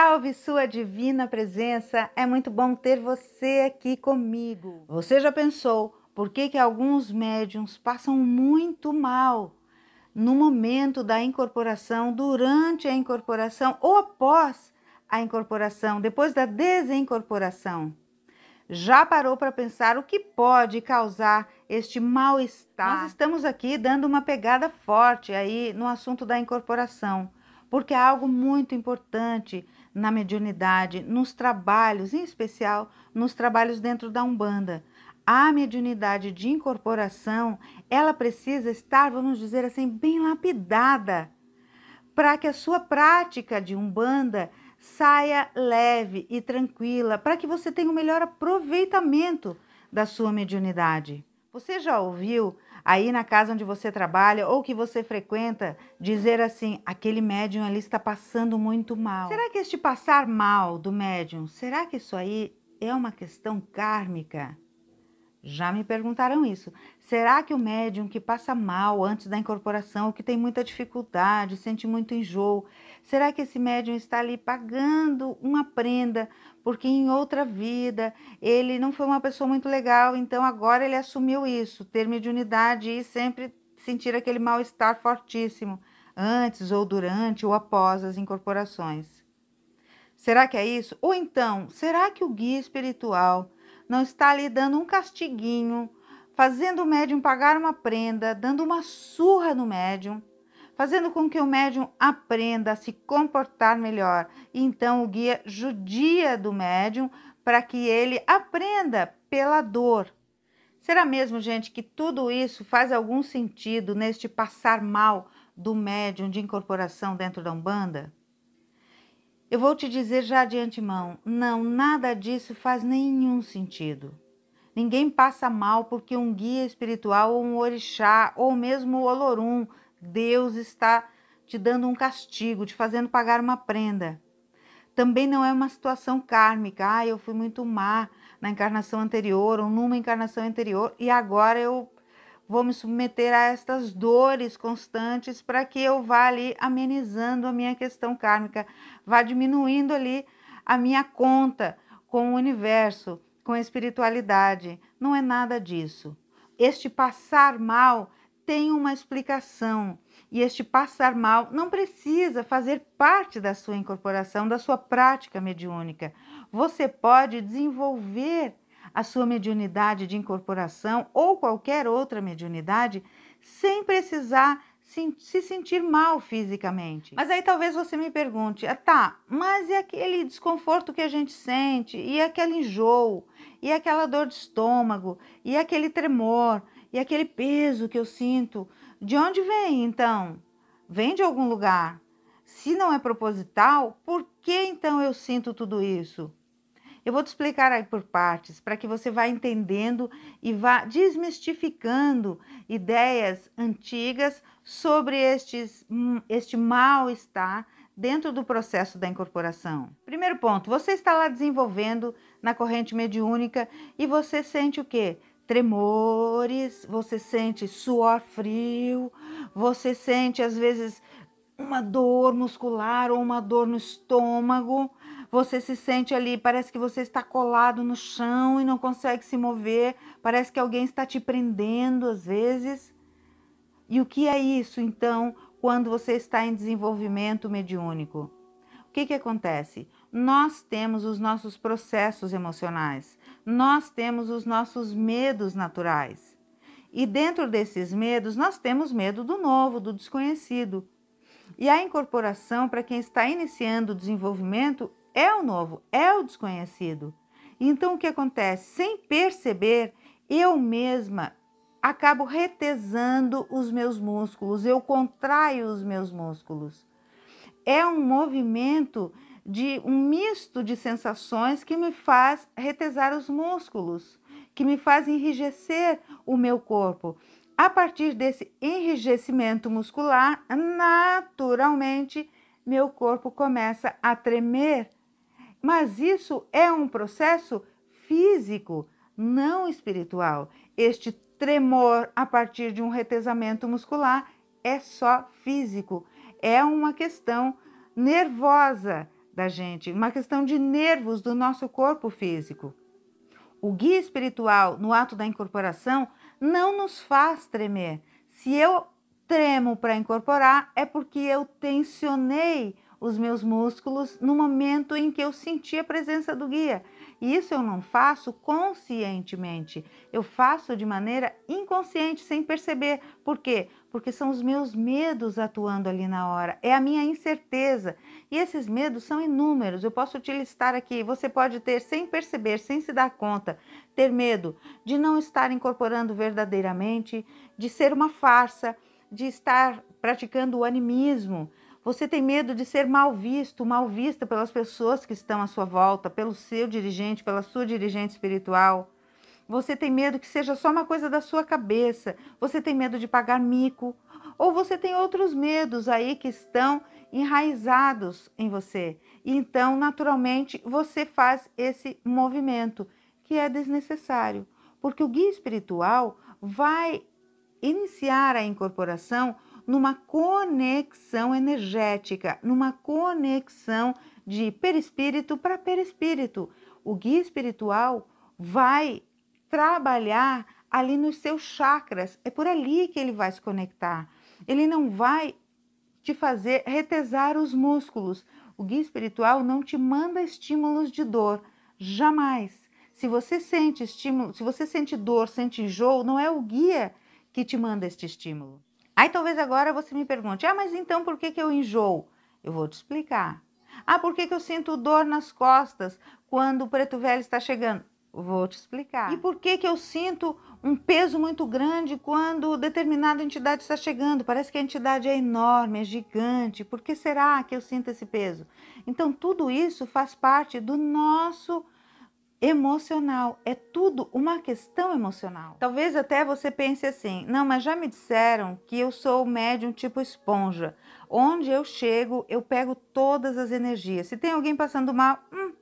Salve sua divina presença, é muito bom ter você aqui comigo. Você já pensou por que, que alguns médiums passam muito mal no momento da incorporação, durante a incorporação ou após a incorporação, depois da desincorporação? Já parou para pensar o que pode causar este mal-estar? Nós estamos aqui dando uma pegada forte aí no assunto da incorporação, porque é algo muito importante na mediunidade, nos trabalhos, em especial nos trabalhos dentro da Umbanda. A mediunidade de incorporação, ela precisa estar, vamos dizer assim, bem lapidada, para que a sua prática de Umbanda saia leve e tranquila, para que você tenha o um melhor aproveitamento da sua mediunidade. Você já ouviu aí na casa onde você trabalha ou que você frequenta, dizer assim: aquele médium ali está passando muito mal. Será que este passar mal do médium, será que isso aí é uma questão kármica? Já me perguntaram isso. Será que o médium que passa mal antes da incorporação, ou que tem muita dificuldade, sente muito enjoo, será que esse médium está ali pagando uma prenda porque em outra vida ele não foi uma pessoa muito legal, então agora ele assumiu isso, ter mediunidade e sempre sentir aquele mal-estar fortíssimo, antes ou durante ou após as incorporações. Será que é isso? Ou então, será que o guia espiritual não está lhe dando um castiguinho, fazendo o médium pagar uma prenda, dando uma surra no médium, fazendo com que o médium aprenda a se comportar melhor. Então, o guia judia do médium para que ele aprenda pela dor. Será mesmo, gente, que tudo isso faz algum sentido neste passar mal do médium de incorporação dentro da Umbanda? Eu vou te dizer já de antemão: não, nada disso faz nenhum sentido. Ninguém passa mal porque um guia espiritual ou um orixá ou mesmo o Olorum Deus está te dando um castigo, te fazendo pagar uma prenda. Também não é uma situação kármica, ah, eu fui muito má na encarnação anterior ou numa encarnação anterior e agora eu vou me submeter a estas dores constantes para que eu vá ali amenizando a minha questão kármica, vá diminuindo ali a minha conta com o universo, com a espiritualidade. Não é nada disso. Este passar mal tem uma explicação e este passar mal não precisa fazer parte da sua incorporação, da sua prática mediúnica. Você pode desenvolver a sua mediunidade de incorporação ou qualquer outra mediunidade sem precisar se sentir mal fisicamente. Mas aí talvez você me pergunte, ah, tá, mas e aquele desconforto que a gente sente? E aquele enjoo? E aquela dor de estômago? E aquele tremor? E aquele peso que eu sinto, de onde vem então? Vem de algum lugar. Se não é proposital, por que então eu sinto tudo isso? Eu vou te explicar aí por partes, para que você vá entendendo e vá desmistificando ideias antigas sobre estes, hum, este mal-estar dentro do processo da incorporação. Primeiro ponto, você está lá desenvolvendo na corrente mediúnica e você sente o quê? tremores, você sente suor frio, você sente às vezes uma dor muscular ou uma dor no estômago. Você se sente ali, parece que você está colado no chão e não consegue se mover, parece que alguém está te prendendo às vezes. E o que é isso então quando você está em desenvolvimento mediúnico? O que, que acontece? nós temos os nossos processos emocionais, nós temos os nossos medos naturais. E dentro desses medos, nós temos medo do novo, do desconhecido. E a incorporação, para quem está iniciando o desenvolvimento, é o novo, é o desconhecido. Então, o que acontece? Sem perceber, eu mesma acabo retesando os meus músculos, eu contraio os meus músculos. É um movimento de um misto de sensações que me faz retesar os músculos, que me faz enrijecer o meu corpo. A partir desse enrijecimento muscular, naturalmente meu corpo começa a tremer. Mas isso é um processo físico, não espiritual. Este tremor a partir de um retesamento muscular é só físico, é uma questão nervosa da gente, uma questão de nervos do nosso corpo físico. O guia espiritual no ato da incorporação não nos faz tremer. Se eu tremo para incorporar, é porque eu tensionei os meus músculos no momento em que eu senti a presença do guia. E isso eu não faço conscientemente, eu faço de maneira inconsciente, sem perceber. Por quê? Porque são os meus medos atuando ali na hora, é a minha incerteza. E esses medos são inúmeros, eu posso te listar aqui. Você pode ter, sem perceber, sem se dar conta, ter medo de não estar incorporando verdadeiramente, de ser uma farsa, de estar praticando o animismo, você tem medo de ser mal visto, mal vista pelas pessoas que estão à sua volta, pelo seu dirigente, pela sua dirigente espiritual. Você tem medo que seja só uma coisa da sua cabeça. Você tem medo de pagar mico. Ou você tem outros medos aí que estão enraizados em você. E então, naturalmente, você faz esse movimento que é desnecessário, porque o guia espiritual vai iniciar a incorporação numa conexão energética, numa conexão de perispírito para perispírito. O guia espiritual vai trabalhar ali nos seus chakras, é por ali que ele vai se conectar. Ele não vai te fazer retesar os músculos. O guia espiritual não te manda estímulos de dor, jamais. Se você sente estímulo, se você sente dor, sente enjoo, não é o guia que te manda este estímulo. Aí talvez agora você me pergunte: ah, mas então por que, que eu enjoo? Eu vou te explicar. Ah, por que, que eu sinto dor nas costas quando o preto velho está chegando? Vou te explicar. E por que, que eu sinto um peso muito grande quando determinada entidade está chegando? Parece que a entidade é enorme, é gigante. Por que será que eu sinto esse peso? Então, tudo isso faz parte do nosso emocional. É tudo uma questão emocional. Talvez até você pense assim: não, mas já me disseram que eu sou médium tipo esponja. Onde eu chego, eu pego todas as energias. Se tem alguém passando mal, hum,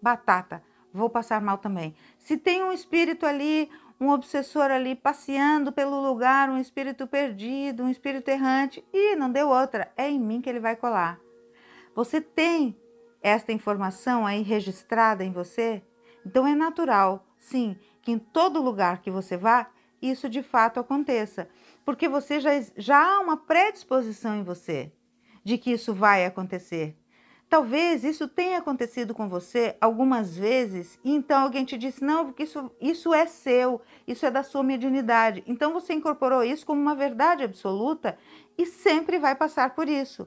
batata, vou passar mal também. Se tem um espírito ali, um obsessor ali passeando pelo lugar, um espírito perdido, um espírito errante, e não deu outra, é em mim que ele vai colar. Você tem esta informação aí registrada em você? Então é natural, sim, que em todo lugar que você vá, isso de fato aconteça, porque você já, já há uma predisposição em você de que isso vai acontecer. Talvez isso tenha acontecido com você algumas vezes, e então alguém te disse: não, porque isso, isso é seu, isso é da sua mediunidade. Então você incorporou isso como uma verdade absoluta e sempre vai passar por isso.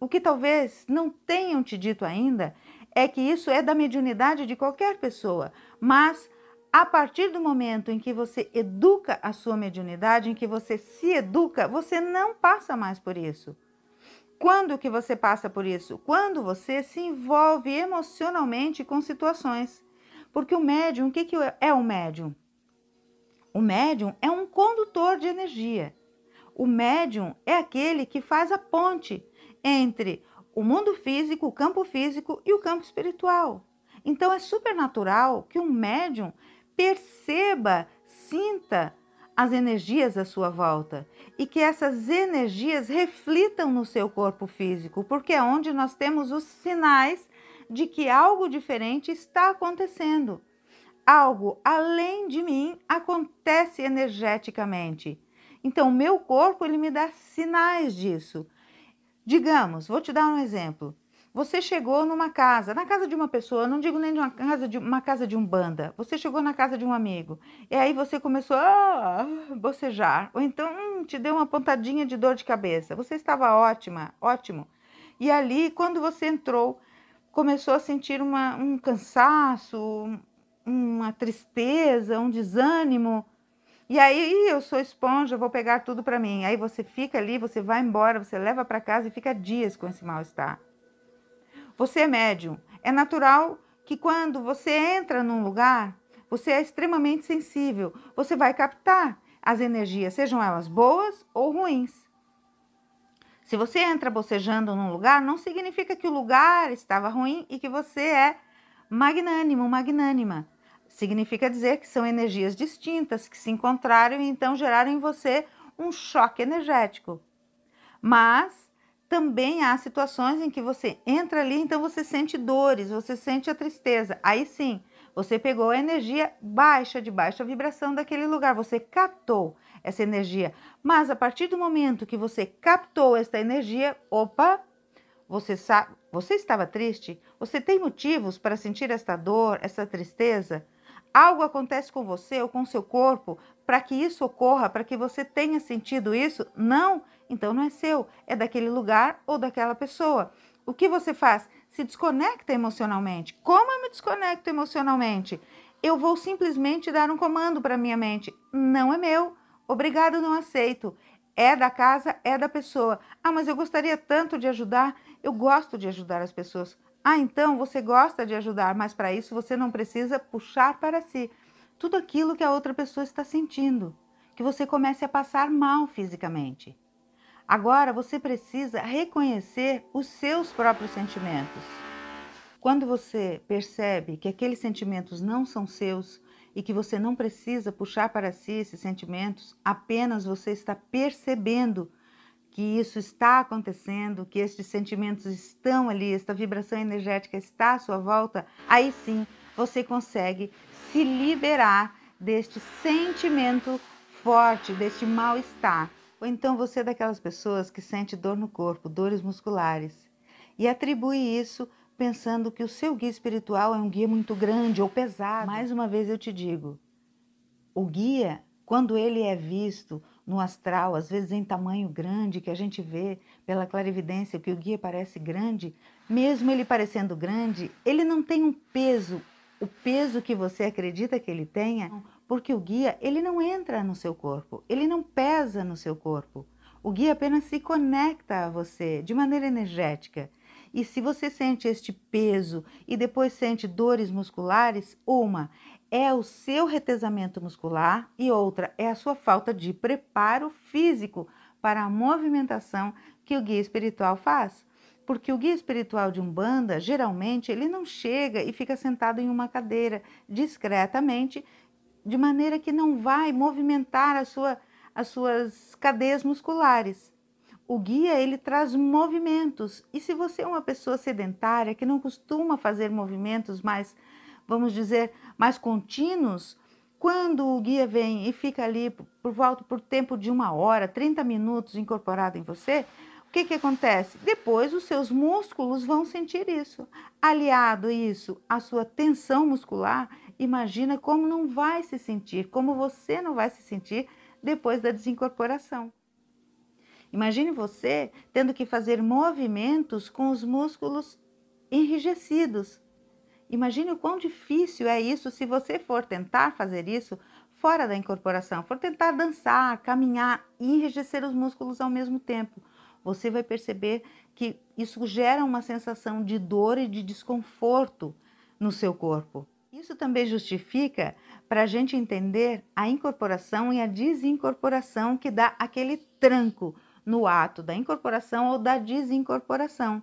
O que talvez não tenham te dito ainda é que isso é da mediunidade de qualquer pessoa, mas a partir do momento em que você educa a sua mediunidade, em que você se educa, você não passa mais por isso. Quando que você passa por isso? Quando você se envolve emocionalmente com situações. Porque o médium, o que, que é o médium? O médium é um condutor de energia. O médium é aquele que faz a ponte entre o mundo físico, o campo físico e o campo espiritual. Então é supernatural que um médium perceba, sinta as energias à sua volta e que essas energias reflitam no seu corpo físico, porque é onde nós temos os sinais de que algo diferente está acontecendo. Algo além de mim acontece energeticamente. Então, o meu corpo ele me dá sinais disso. Digamos, vou te dar um exemplo. Você chegou numa casa, na casa de uma pessoa, não digo nem de uma casa de uma casa de um banda. Você chegou na casa de um amigo e aí você começou a ah", bocejar, ou então hum, te deu uma pontadinha de dor de cabeça. Você estava ótima, ótimo. E ali, quando você entrou, começou a sentir uma, um cansaço, uma tristeza, um desânimo. E aí eu sou esponja, vou pegar tudo para mim. Aí você fica ali, você vai embora, você leva para casa e fica dias com esse mal-estar. Você é médium. É natural que quando você entra num lugar, você é extremamente sensível. Você vai captar as energias, sejam elas boas ou ruins. Se você entra bocejando num lugar, não significa que o lugar estava ruim e que você é magnânimo, magnânima. Significa dizer que são energias distintas que se encontraram e então geraram em você um choque energético. Mas também há situações em que você entra ali, então você sente dores, você sente a tristeza. Aí sim, você pegou a energia baixa, de baixa vibração daquele lugar, você captou essa energia. Mas a partir do momento que você captou esta energia, opa, você sabe, você estava triste? Você tem motivos para sentir esta dor, essa tristeza? algo acontece com você ou com seu corpo para que isso ocorra, para que você tenha sentido isso? Não, então não é seu, é daquele lugar ou daquela pessoa. O que você faz? Se desconecta emocionalmente. Como eu me desconecto emocionalmente? Eu vou simplesmente dar um comando para minha mente. Não é meu. Obrigado, não aceito. É da casa, é da pessoa. Ah, mas eu gostaria tanto de ajudar. Eu gosto de ajudar as pessoas. Ah, então você gosta de ajudar, mas para isso você não precisa puxar para si tudo aquilo que a outra pessoa está sentindo, que você comece a passar mal fisicamente. Agora você precisa reconhecer os seus próprios sentimentos. Quando você percebe que aqueles sentimentos não são seus e que você não precisa puxar para si esses sentimentos, apenas você está percebendo que isso está acontecendo, que estes sentimentos estão ali, esta vibração energética está à sua volta, aí sim você consegue se liberar deste sentimento forte, deste mal-estar. Ou então você é daquelas pessoas que sente dor no corpo, dores musculares, e atribui isso pensando que o seu guia espiritual é um guia muito grande ou pesado. Mais uma vez eu te digo, o guia, quando ele é visto no astral, às vezes em tamanho grande, que a gente vê pela clarividência que o guia parece grande, mesmo ele parecendo grande, ele não tem um peso, o peso que você acredita que ele tenha, porque o guia, ele não entra no seu corpo, ele não pesa no seu corpo. O guia apenas se conecta a você de maneira energética. E se você sente este peso e depois sente dores musculares, uma é o seu retesamento muscular e outra é a sua falta de preparo físico para a movimentação que o guia espiritual faz. Porque o guia espiritual de Umbanda, geralmente, ele não chega e fica sentado em uma cadeira discretamente, de maneira que não vai movimentar a sua, as suas cadeias musculares. O guia ele traz movimentos. E se você é uma pessoa sedentária que não costuma fazer movimentos mais, vamos dizer, mais contínuos, quando o guia vem e fica ali por volta por tempo de uma hora, 30 minutos incorporado em você, o que, que acontece? Depois os seus músculos vão sentir isso. Aliado isso à sua tensão muscular, imagina como não vai se sentir, como você não vai se sentir depois da desincorporação. Imagine você tendo que fazer movimentos com os músculos enrijecidos Imagine o quão difícil é isso se você for tentar fazer isso fora da incorporação, for tentar dançar, caminhar e enrijecer os músculos ao mesmo tempo. Você vai perceber que isso gera uma sensação de dor e de desconforto no seu corpo. Isso também justifica para a gente entender a incorporação e a desincorporação que dá aquele tranco no ato da incorporação ou da desincorporação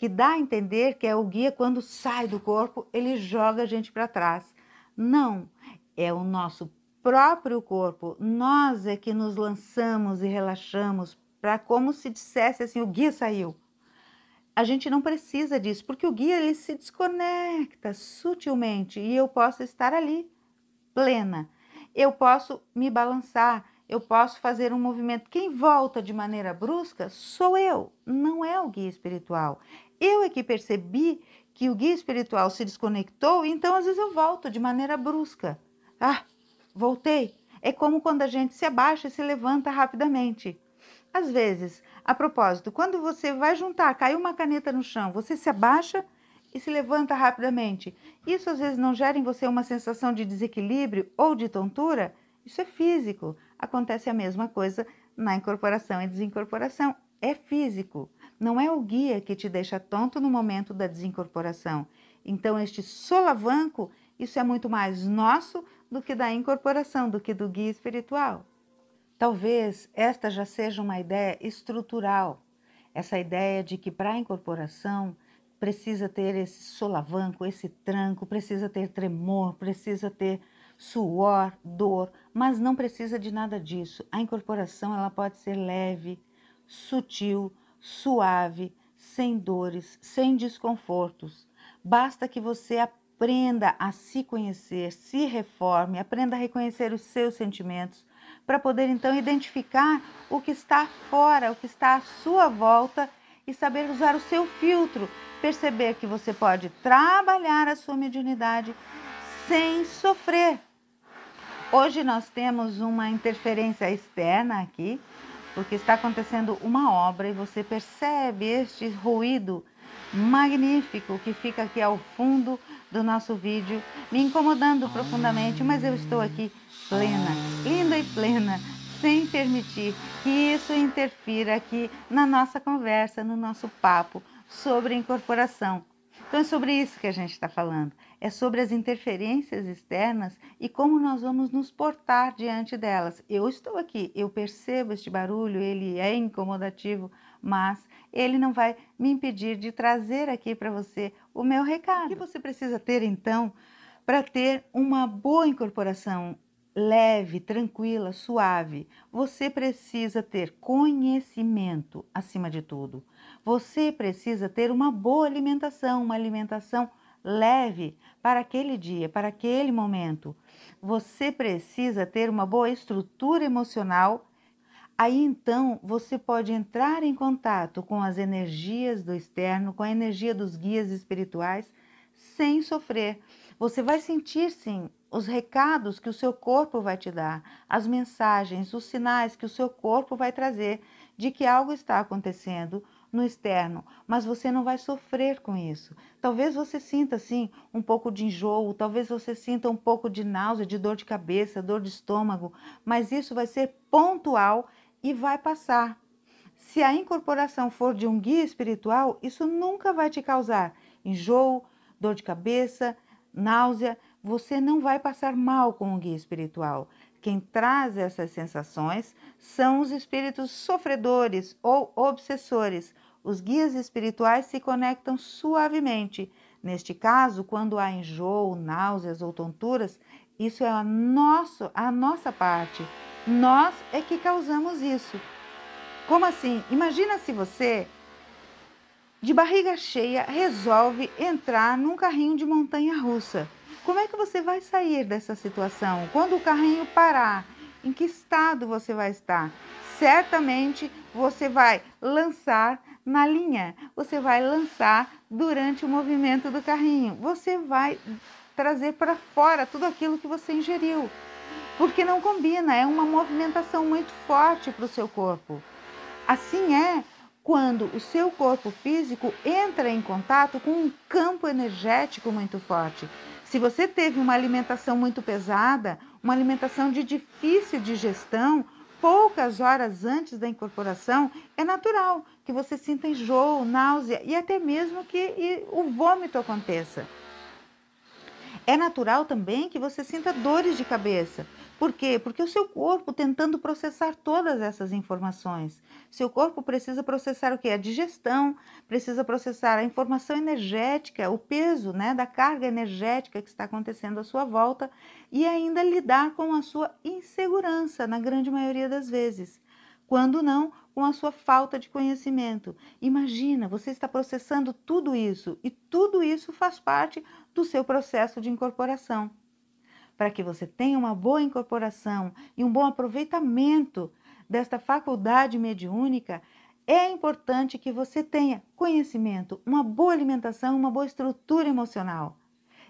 que dá a entender que é o guia quando sai do corpo, ele joga a gente para trás. Não, é o nosso próprio corpo, nós é que nos lançamos e relaxamos para como se dissesse assim, o guia saiu. A gente não precisa disso, porque o guia ele se desconecta sutilmente e eu posso estar ali plena. Eu posso me balançar, eu posso fazer um movimento. Quem volta de maneira brusca sou eu, não é o guia espiritual. Eu é que percebi que o guia espiritual se desconectou, então às vezes eu volto de maneira brusca. Ah, voltei. É como quando a gente se abaixa e se levanta rapidamente. Às vezes, a propósito, quando você vai juntar, caiu uma caneta no chão, você se abaixa e se levanta rapidamente. Isso às vezes não gera em você uma sensação de desequilíbrio ou de tontura? Isso é físico. Acontece a mesma coisa na incorporação e desincorporação. É físico. Não é o guia que te deixa tonto no momento da desincorporação. Então, este solavanco, isso é muito mais nosso do que da incorporação, do que do guia espiritual. Talvez esta já seja uma ideia estrutural, essa ideia de que para a incorporação precisa ter esse solavanco, esse tranco, precisa ter tremor, precisa ter suor, dor, mas não precisa de nada disso. A incorporação ela pode ser leve, sutil, suave, sem dores, sem desconfortos. Basta que você aprenda a se conhecer, se reforme, aprenda a reconhecer os seus sentimentos, para poder então identificar o que está fora, o que está à sua volta e saber usar o seu filtro, perceber que você pode trabalhar a sua mediunidade sem sofrer. Hoje nós temos uma interferência externa aqui porque está acontecendo uma obra e você percebe este ruído magnífico que fica aqui ao fundo do nosso vídeo, me incomodando profundamente, mas eu estou aqui plena, linda e plena, sem permitir que isso interfira aqui na nossa conversa, no nosso papo sobre incorporação. Então é sobre isso que a gente está falando é sobre as interferências externas e como nós vamos nos portar diante delas. Eu estou aqui, eu percebo este barulho, ele é incomodativo, mas ele não vai me impedir de trazer aqui para você o meu recado. O que você precisa ter então para ter uma boa incorporação leve, tranquila, suave. Você precisa ter conhecimento acima de tudo. Você precisa ter uma boa alimentação, uma alimentação leve, para aquele dia, para aquele momento. Você precisa ter uma boa estrutura emocional. Aí então você pode entrar em contato com as energias do externo, com a energia dos guias espirituais, sem sofrer. Você vai sentir sim os recados que o seu corpo vai te dar, as mensagens, os sinais que o seu corpo vai trazer de que algo está acontecendo no externo, mas você não vai sofrer com isso. Talvez você sinta assim um pouco de enjoo, talvez você sinta um pouco de náusea, de dor de cabeça, dor de estômago, mas isso vai ser pontual e vai passar. Se a incorporação for de um guia espiritual, isso nunca vai te causar enjoo, dor de cabeça, náusea. Você não vai passar mal com um guia espiritual. Quem traz essas sensações são os espíritos sofredores ou obsessores, os guias espirituais se conectam suavemente. Neste caso, quando há enjoo, náuseas ou tonturas, isso é a, nosso, a nossa parte. Nós é que causamos isso. Como assim? Imagina se você, de barriga cheia, resolve entrar num carrinho de montanha russa. Como é que você vai sair dessa situação? Quando o carrinho parar, em que estado você vai estar? Certamente você vai lançar na linha. Você vai lançar durante o movimento do carrinho. Você vai trazer para fora tudo aquilo que você ingeriu. Porque não combina, é uma movimentação muito forte para o seu corpo. Assim é quando o seu corpo físico entra em contato com um campo energético muito forte. Se você teve uma alimentação muito pesada, uma alimentação de difícil digestão, poucas horas antes da incorporação, é natural que você sinta enjoo, náusea e até mesmo que o vômito aconteça. É natural também que você sinta dores de cabeça. Por quê? Porque o seu corpo tentando processar todas essas informações. Seu corpo precisa processar o que? A digestão, precisa processar a informação energética, o peso né, da carga energética que está acontecendo à sua volta e ainda lidar com a sua insegurança, na grande maioria das vezes. Quando não, com a sua falta de conhecimento. Imagina, você está processando tudo isso e tudo isso faz parte do seu processo de incorporação. Para que você tenha uma boa incorporação e um bom aproveitamento desta faculdade mediúnica, é importante que você tenha conhecimento, uma boa alimentação, uma boa estrutura emocional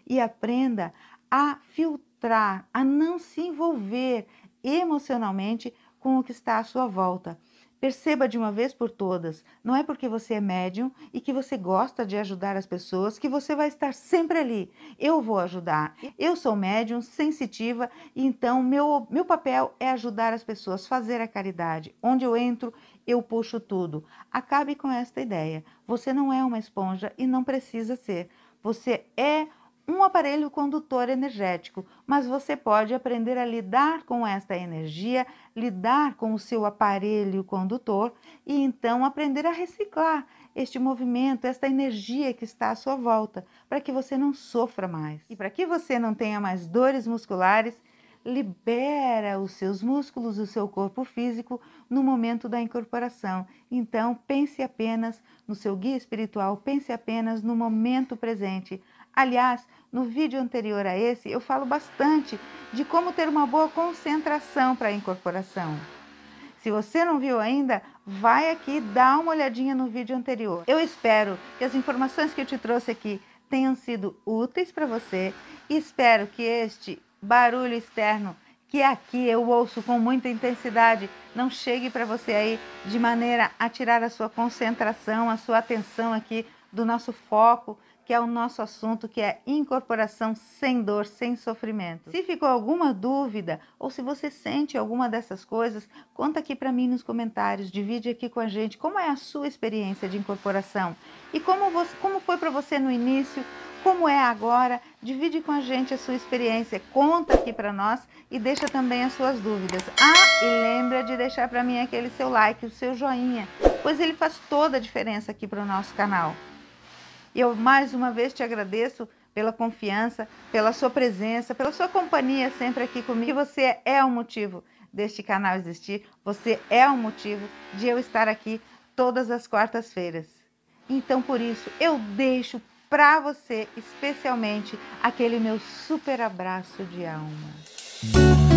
e aprenda a filtrar, a não se envolver emocionalmente com o que está à sua volta Perceba de uma vez por todas: não é porque você é médium e que você gosta de ajudar as pessoas que você vai estar sempre ali. Eu vou ajudar. Eu sou médium, sensitiva, então meu, meu papel é ajudar as pessoas, fazer a caridade. Onde eu entro, eu puxo tudo. Acabe com esta ideia. Você não é uma esponja e não precisa ser. Você é um aparelho condutor energético, mas você pode aprender a lidar com esta energia, lidar com o seu aparelho condutor e então aprender a reciclar este movimento, esta energia que está à sua volta, para que você não sofra mais. E para que você não tenha mais dores musculares, libera os seus músculos, o seu corpo físico no momento da incorporação. Então, pense apenas no seu guia espiritual, pense apenas no momento presente. Aliás, no vídeo anterior a esse, eu falo bastante de como ter uma boa concentração para a incorporação. Se você não viu ainda, vai aqui e dá uma olhadinha no vídeo anterior. Eu espero que as informações que eu te trouxe aqui tenham sido úteis para você e espero que este barulho externo que é aqui eu ouço com muita intensidade não chegue para você aí de maneira a tirar a sua concentração, a sua atenção aqui do nosso foco que é o nosso assunto, que é incorporação sem dor, sem sofrimento. Se ficou alguma dúvida ou se você sente alguma dessas coisas, conta aqui para mim nos comentários, divide aqui com a gente como é a sua experiência de incorporação e como, você, como foi para você no início, como é agora. Divide com a gente a sua experiência, conta aqui para nós e deixa também as suas dúvidas. Ah, e lembra de deixar para mim aquele seu like, o seu joinha, pois ele faz toda a diferença aqui para o nosso canal. Eu mais uma vez te agradeço pela confiança, pela sua presença, pela sua companhia sempre aqui comigo. Você é o motivo deste canal existir, você é o motivo de eu estar aqui todas as quartas-feiras. Então, por isso, eu deixo para você especialmente aquele meu super abraço de alma.